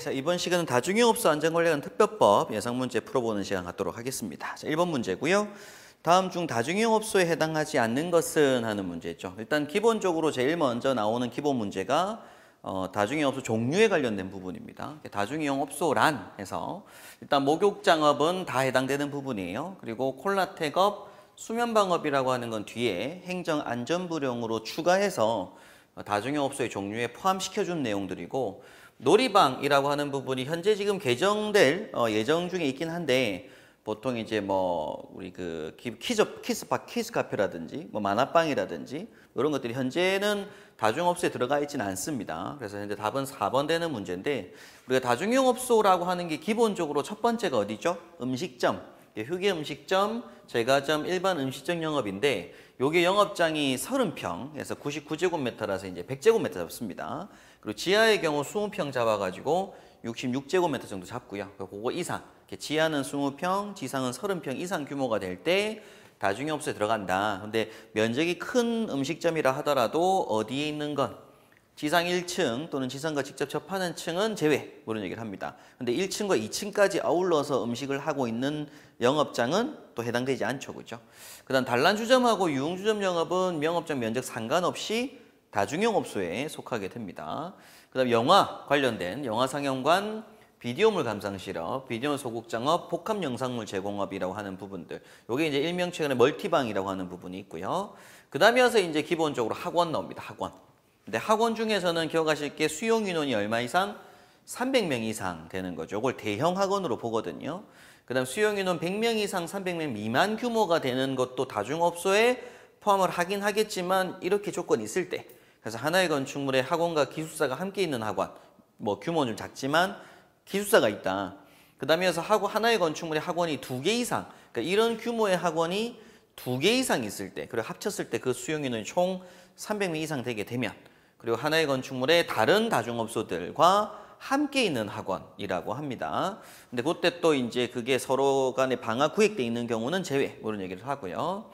자, 이번 시간은 다중이용업소 안전관리관 특별법 예상문제 풀어보는 시간 갖도록 하겠습니다. 자, 1번 문제고요. 다음 중 다중이용업소에 해당하지 않는 것은 하는 문제죠. 일단 기본적으로 제일 먼저 나오는 기본 문제가 어, 다중이용업소 종류에 관련된 부분입니다. 다중이용업소란 해서 일단 목욕장업은 다 해당되는 부분이에요. 그리고 콜라텍업, 수면방업이라고 하는 건 뒤에 행정안전부령으로 추가해서 다중이용업소의 종류에 포함시켜준 내용들이고 놀이방이라고 하는 부분이 현재 지금 개정될 어, 예정 중에 있긴 한데 보통 이제 뭐 우리 그 키즈 키스파 키스 카페라든지 뭐 만화방이라든지 이런 것들이 현재는 다중업소에 들어가 있지는 않습니다. 그래서 현재 답은 4번 되는 문제인데 우리가 다중용 업소라고 하는 게 기본적으로 첫 번째가 어디죠? 음식점, 휴게 음식점, 제과점, 일반 음식점 영업인데 요게 영업장이 30평, 에래서 99제곱미터라서 이제 100제곱미터 잡습니다. 그리고 지하의 경우 20평 잡아가지고 66제곱미터 정도 잡고요. 그거 이상, 지하는 20평, 지상은 30평 이상 규모가 될 때 다중이 없어 들어간다. 근데 면적이 큰 음식점이라 하더라도 어디에 있는 건 지상 1층 또는 지상과 직접 접하는 층은 제외 그런 뭐 얘기를 합니다. 근데 1층과 2층까지 아울러서 음식을 하고 있는 영업장은 또 해당되지 않죠. 그죠? 그다음 단란주점하고 유흥주점 영업은 영업장 면적 상관없이 다중용업소에 속하게 됩니다. 그다음 영화 관련된 영화 상영관 비디오물 감상실업, 비디오 소극장업, 복합 영상물 제공업이라고 하는 부분들. 요게 이제 일명 최근에 멀티방이라고 하는 부분이 있고요. 그다음이어서 이제 기본적으로 학원 나옵니다. 학원. 근데 학원 중에서는 기억하실 게 수용 인원이 얼마 이상? 300명 이상 되는 거죠. 이걸 대형 학원으로 보거든요. 그 다음 수용 인원 100명 이상, 300명 미만 규모가 되는 것도 다중업소에 포함을 하긴 하겠지만 이렇게 조건이 있을 때 그래서 하나의 건축물에 학원과 기숙사가 함께 있는 학원 뭐 규모는 좀 작지만 기숙사가 있다. 그 다음에 해서 하고 하나의 건축물에 학원이 두 개 이상 그러니까 이런 규모의 학원이 두 개 이상 있을 때 그리고 합쳤을 때 그 수용 인원이 총 300명 이상 되게 되면 그리고 하나의 건축물에 다른 다중업소들과 함께 있는 학원이라고 합니다. 근데 그때 또 이제 그게 서로 간에 방학 구획돼 있는 경우는 제외 이런 얘기를 하고요.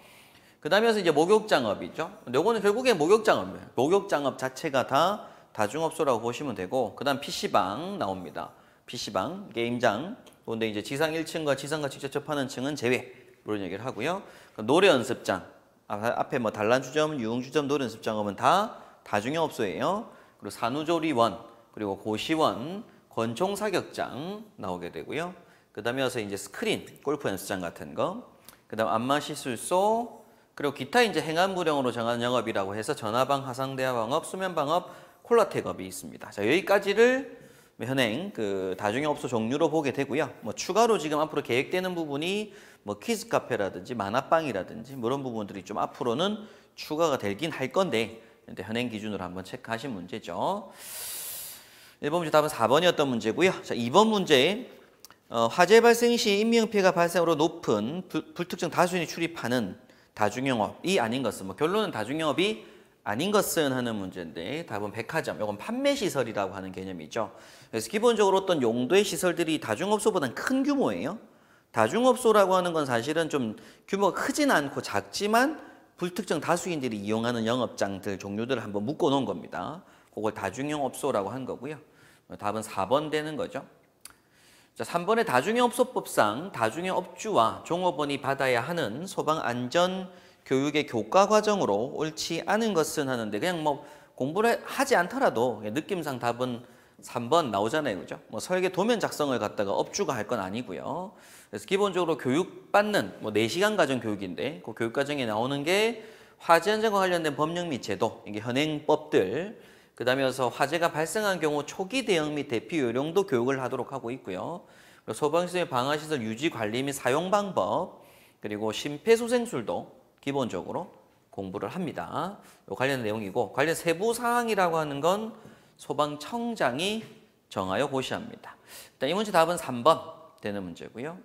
그다음에 이제 목욕장업이죠. 요거는 결국에 목욕장업이에요. 목욕장업 자체가 다 다중업소라고 보시면 되고 그 다음 PC방 나옵니다. PC방, 게임장 그런데 이제 지상 1층과 지상과 직접 접하는 층은 제외 이런 얘기를 하고요. 노래 연습장 앞에 뭐 단란주점, 유흥주점, 노래 연습장업은 다 다중업소예요 그리고 산후조리원, 그리고 고시원, 권총사격장 나오게 되고요. 그 다음에 와서 이제 스크린, 골프 연습장 같은 거. 그 다음 안마시술소, 그리고 기타 이제 행안부령으로 정한 영업이라고 해서 전화방, 화상대화방업, 수면방업, 콜라텍업이 있습니다. 자, 여기까지를 현행 그 다중영업소 종류로 보게 되고요. 뭐 추가로 지금 앞으로 계획되는 부분이 뭐 키즈 카페라든지 만화방이라든지 뭐 이런 부분들이 좀 앞으로는 추가가 되긴 할 건데 현행 기준으로 한번 체크하신 문제죠. 1번 문제 답은 4번이었던 문제고요. 자, 2번 문제 어, 화재 발생 시 인명피해가 발생으로 높은 부, 불특정 다수인이 출입하는 다중영업이 아닌 것은 뭐 결론은 다중영업이 아닌 것은 하는 문제인데 답은 백화점, 이건 판매시설이라고 하는 개념이죠. 그래서 기본적으로 어떤 용도의 시설들이 다중업소보다는 큰 규모예요. 다중업소라고 하는 건 사실은 좀 규모가 크진 않고 작지만 불특정 다수인들이 이용하는 영업장들 종류들을 한번 묶어 놓은 겁니다. 그걸 다중영업소라고 한 거고요. 답은 4번 되는 거죠. 자, 3번에 다중영업소법상 다중영업주와 종업원이 받아야 하는 소방안전 교육의 교과 과정으로 옳지 않은 것은 하는데 그냥 뭐 공부를 하지 않더라도 느낌상 답은 3번 나오잖아요. 그죠? 뭐 설계 도면 작성을 갖다가 업주가 할 건 아니고요. 그래서 기본적으로 교육받는 뭐 4시간 과정 교육인데 그 교육 과정에 나오는 게 화재 안전과 관련된 법령 및 제도, 이게 현행법들, 그 다음에서 화재가 발생한 경우 초기 대응 및 대피 요령도 교육을 하도록 하고 있고요. 소방시설 방화시설 유지 관리 및 사용 방법, 그리고 심폐소생술도 기본적으로 공부를 합니다. 관련 내용이고 관련 세부 사항이라고 하는 건 소방청장이 정하여 고시합니다. 이 문제 답은 3번 되는 문제고요.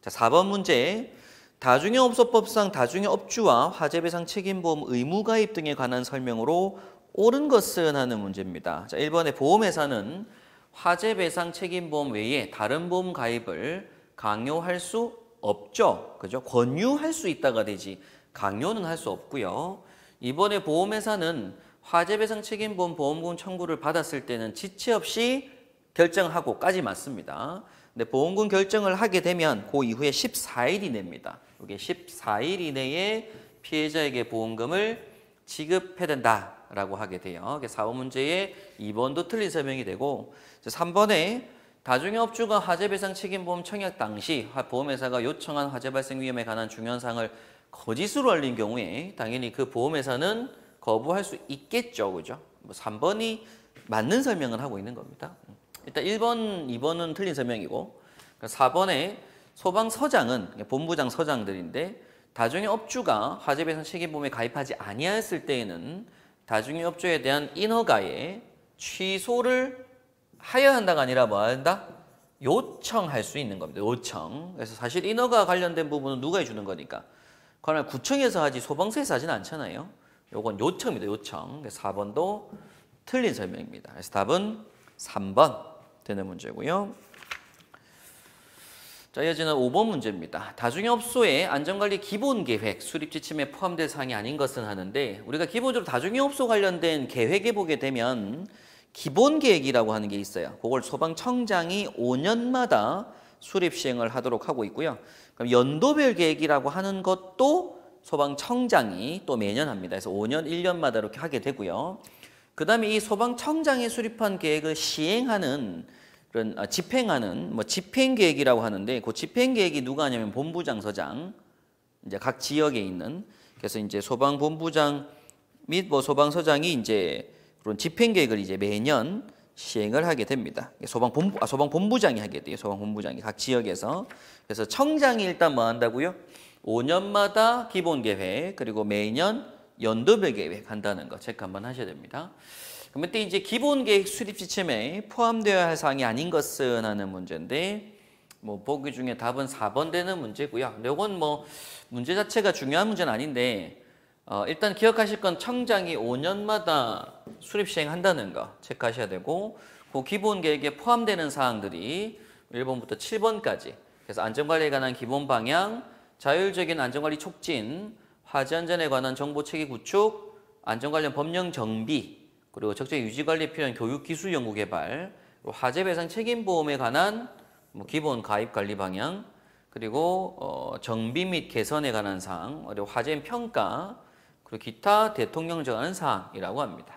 자, 4번 문제. 다중해업소법상 다중해업주와 화재배상 책임보험 의무가입 등에 관한 설명으로 옳은 것은 하는 문제입니다. 자, 1번에 보험회사는 화재배상 책임보험 외에 다른 보험 가입을 강요할 수 없죠. 그죠? 권유할 수 있다가 되지 강요는 할 수 없고요. 이번에 보험회사는 화재배상 책임보험 보험금 청구를 받았을 때는 지체 없이 결정하고까지 맞습니다. 근데 보험금 결정을 하게 되면 그 이후에 14일 이내입니다. 이게 14일 이내에 피해자에게 보험금을 지급해야 된다라고 하게 돼요. 사후 문제의 2번도 틀린 설명이 되고 3번에 다중의 업주가 화재배상 책임보험 청약 당시 보험회사가 요청한 화재 발생 위험에 관한 중요한 사항을 거짓으로 알린 경우에 당연히 그 보험회사는 거부할 수 있겠죠. 그죠? 뭐 3번이 맞는 설명을 하고 있는 겁니다. 일단 1번, 2번은 틀린 설명이고 4번에 그러니까 소방서장은 그러니까 본부장 서장들인데 다중의 업주가 화재배상 책임보험에 가입하지 아니하였을 때에는 다중의 업주에 대한 인허가에 취소를 하여야 한다가 아니라 뭐 한다? 요청할 수 있는 겁니다. 요청. 그래서 사실 인허가 관련된 부분은 누가 해주는 거니까. 그러나 구청에서 하지 소방서에서 하진 않잖아요. 요건 요청입니다. 요청. 4번도 틀린 설명입니다. 그래서 답은 3번 되는 문제고요. 자, 이어지는 5번 문제입니다. 다중의 업소의 안전관리 기본 계획 수립 지침에 포함될 사항이 아닌 것은 하는데 우리가 기본적으로 다중의 업소 관련된 계획에 보게 되면 기본 계획이라고 하는 게 있어요. 그걸 소방청장이 5년마다 수립 시행을 하도록 하고 있고요. 그럼 연도별 계획이라고 하는 것도 소방청장이 또 매년 합니다. 그래서 5년, 1년마다 이렇게 하게 되고요. 그 다음에 이 소방청장이 수립한 계획을 시행하는 그런 아, 집행하는 뭐 집행계획이라고 하는데 그 집행계획이 누가 하냐면 본부장 서장 이제 각 지역에 있는 그래서 이제 소방본부장 및 뭐 소방서장이 이제 그런 집행계획을 이제 매년 시행을 하게 됩니다. 소방본부 아 소방본부장이 하게 돼요. 소방본부장이 각 지역에서 그래서 청장이 일단 뭐 한다고요? 5년마다 기본 계획 그리고 매년 연도별 계획 한다는 거 체크 한번 하셔야 됩니다. 그러면 때 이제 기본 계획 수립 지침에 포함되어야 할 사항이 아닌 것은 하는 문제인데 뭐 보기 중에 답은 4번 되는 문제고요. 이건 뭐 문제 자체가 중요한 문제는 아닌데 어, 일단 기억하실 건 청장이 5년마다 수립 시행한다는 거 체크하셔야 되고 그 기본 계획에 포함되는 사항들이 1번부터 7번까지 그래서 안전관리에 관한 기본 방향 자율적인 안전관리 촉진, 화재 안전에 관한 정보 체계 구축, 안전 관련 법령 정비, 그리고 적정 유지 관리 필요한 교육 기술 연구 개발, 화재 배상 책임 보험에 관한 뭐 기본 가입 관리 방향, 그리고 어 정비 및 개선에 관한 사항, 그리고 화재 평가, 그리고 기타 대통령령에 관 사항이라고 합니다.